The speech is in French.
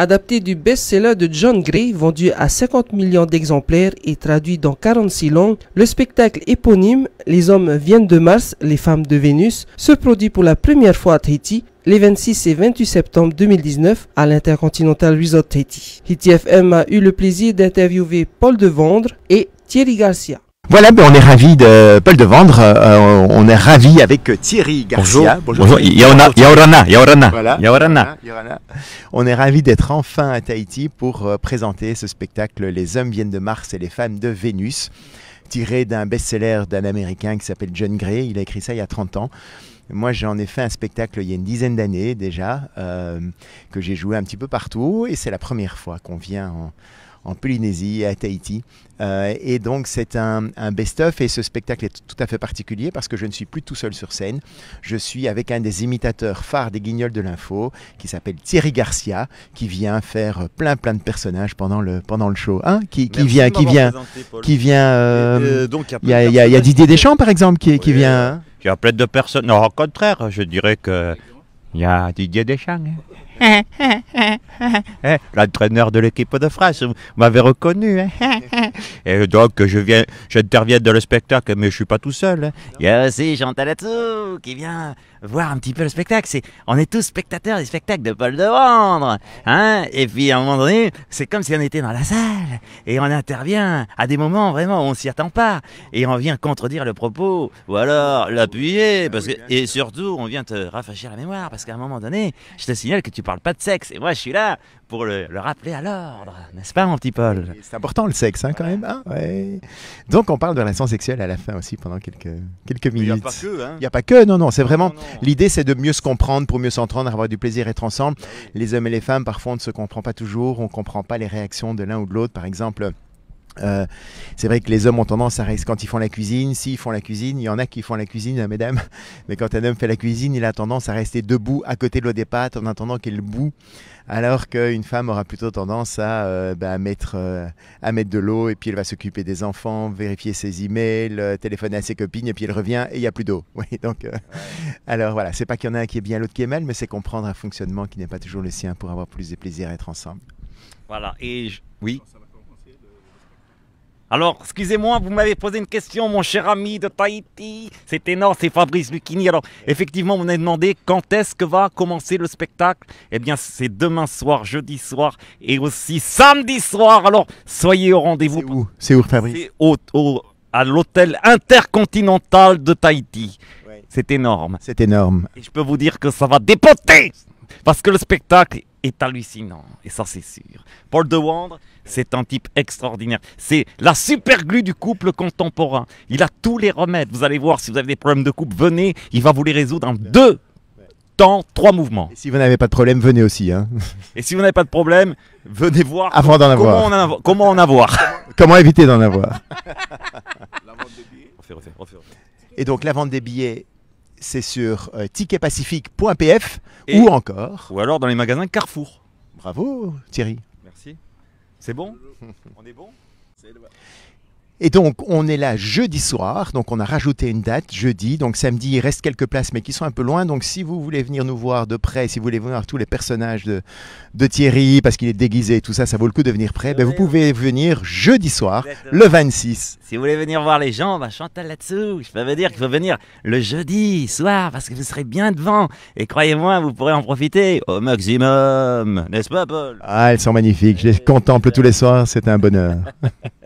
adapté du best-seller de John Gray, vendu à 50 millions d'exemplaires et traduit dans 46 langues, le spectacle éponyme Les hommes viennent de Mars, les femmes de Vénus se produit pour la première fois à Tahiti les 26 et 28 septembre 2019 à l'Intercontinental Resort Tahiti. Tahiti FM a eu le plaisir d'interviewer Paul Devendre et Thierry Garcia. Voilà, ben, on est ravi de Paul de vendre. Euh, on est ravi avec euh, Thierry Garcia. Bonjour. Bonjour. On est ravi d'être enfin à Tahiti pour euh, présenter ce spectacle Les hommes viennent de Mars et les femmes de Vénus, tiré d'un best-seller d'un Américain qui s'appelle John Gray. Il a écrit ça il y a 30 ans. Moi, j'en ai fait un spectacle il y a une dizaine d'années déjà, que j'ai joué un petit peu partout, et c'est la première fois qu'on vient en, en Polynésie et à Tahiti. Euh, et donc c'est un, un best-of et ce spectacle est tout à fait particulier parce que je ne suis plus tout seul sur scène. Je suis avec un des imitateurs phares des Guignols de l'info qui s'appelle Thierry Garcia qui vient faire plein plein de personnages pendant le, pendant le show. Hein qui, qui vient, qui vient, qui vient, euh, il y, a, Didier Deschamps par exemple qui, qui vient. Il y a plein de personnes. Non, au contraire, je dirais que il y a Didier Deschamps. Hein. Hein, l'entraîneur de l'équipe de France, m'avait reconnu. Hein. Et donc, je viens, j'interviens dans le spectacle, mais je suis pas tout seul. Il y a aussi Jean Talatou qui vient voir un petit peu le spectacle. C'est, on est tous spectateurs du spectacles de Paul de Vendre. Hein et puis, à un moment donné, c'est comme si on était dans la salle et on intervient à des moments vraiment où on s'y attend pas et on vient contredire le propos ou alors l'appuyer parce que, et surtout, on vient te rafraîchir la mémoire parce qu'à un moment donné, je te signale que tu parles parle pas de sexe. Et moi, je suis là pour le, le rappeler à l'ordre, n'est-ce pas, mon petit Paul C'est important le sexe, hein, quand même. Hein? Donc, on parle de relations sexuelles à la fin aussi pendant quelques, quelques minutes. Il n'y a pas que, hein. Il n'y a pas que, non, non. C'est vraiment. L'idée, c'est de mieux se comprendre pour mieux s'entendre, avoir du plaisir, être ensemble. Ah les hommes et les femmes, parfois, on ne se comprend pas toujours, on ne comprend pas les réactions de l'un ou de l'autre, par exemple. Euh, c'est vrai que les hommes ont tendance à rester quand ils font la cuisine, s'ils font la cuisine, il y en a qui font la cuisine, hein, mesdames, mais quand un homme fait la cuisine, il a tendance à rester debout à côté de l'eau des pâtes en attendant qu'il boue, alors qu'une femme aura plutôt tendance à, euh, bah, mettre, euh, à mettre de l'eau et puis elle va s'occuper des enfants, vérifier ses emails, téléphoner à ses copines et puis elle revient et il n'y a plus d'eau. Oui, donc, alors voilà, c'est pas qu'il y en a un qui est bien, l'autre qui est mal, mais c'est comprendre un fonctionnement qui n'est pas toujours le sien pour avoir plus de plaisir à être ensemble. Voilà, et je... oui. Alors, excusez-moi, vous m'avez posé une question, mon cher ami de Tahiti. C'est énorme, c'est Fabrice Lucchini. Alors, effectivement, vous m'avez demandé quand est-ce que va commencer le spectacle. Eh bien, c'est demain soir, jeudi soir et aussi samedi soir. Alors, soyez au rendez-vous. C'est où C'est où, Fabrice C'est à l'hôtel intercontinental de Tahiti. C'est énorme. C'est énorme. Et je peux vous dire que ça va dépoter parce que le spectacle est hallucinant, et ça c'est sûr. Paul de Wandre, c'est un type extraordinaire. C'est la superglue du couple contemporain. Il a tous les remèdes. Vous allez voir, si vous avez des problèmes de couple, venez, il va vous les résoudre en deux temps, trois mouvements. Et si vous n'avez pas de problème, venez aussi. Hein. Et si vous n'avez pas de problème, venez voir Avant d'en avoir. Comment, en comment avoir. comment éviter d'en avoir. Et donc la vente des billets, c'est sur euh, ticketpacifique.pf ou encore. Ou alors dans les magasins Carrefour. Bravo Thierry. Merci. C'est bon On est bon et donc, on est là jeudi soir. Donc, on a rajouté une date jeudi. Donc, samedi, il reste quelques places, mais qui sont un peu loin. Donc, si vous voulez venir nous voir de près, si vous voulez voir tous les personnages de, de Thierry, parce qu'il est déguisé et tout ça, ça vaut le coup de venir près. Ben, vous pouvez venir jeudi soir, le 26. Si vous voulez venir voir les gens, va ben, Chantal là-dessous. Je peux vous dire qu'il faut venir le jeudi soir, parce que vous serez bien devant. Et croyez-moi, vous pourrez en profiter au maximum. N'est-ce pas, Paul Ah, elles sont magnifiques. Je les contemple tous les soirs. C'est un bonheur.